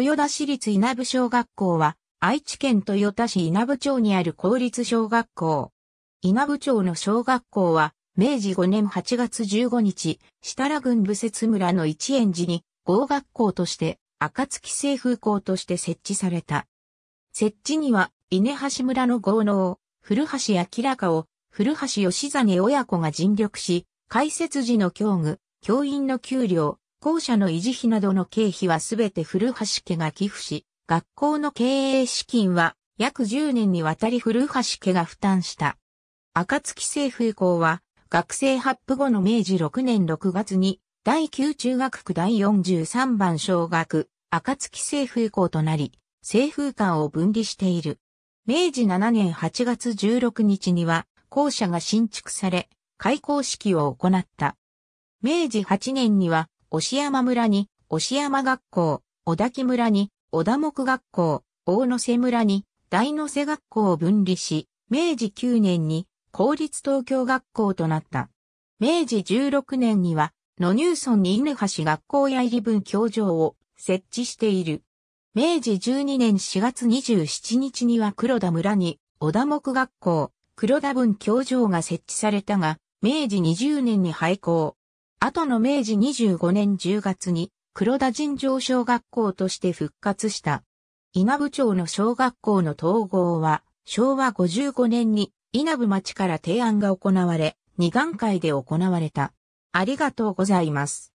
豊田市立稲部小学校は、愛知県豊田市稲部町にある公立小学校。稲部町の小学校は、明治5年8月15日、設楽郡部節村の一園寺に、合学校として、暁清風校として設置された。設置には、稲橋村の豪農、古橋明かを、古橋義真親子が尽力し、開設時の教具、教員の給料、校舎の維持費などの経費はすべて古橋家が寄付し、学校の経営資金は約10年にわたり古橋家が負担した。暁政府以降は、学生発布後の明治6年6月に、第9中学区第43番小学、暁政府以降となり、政風館を分離している。明治7年8月16日には、校舎が新築され、開校式を行った。明治8年には、押山村に、押山学校、小滝村に、小田木学校、大野瀬村に、大野瀬学校を分離し、明治9年に公立東京学校となった。明治16年には、野入村に犬橋学校や入り分教場を設置している。明治12年4月27日には黒田村に小田木学校、黒田分教場が設置されたが、明治20年に廃校。後の明治25年10月に黒田尋常小学校として復活した。稲部町の小学校の統合は昭和55年に稲部町から提案が行われ、二眼会で行われた。ありがとうございます。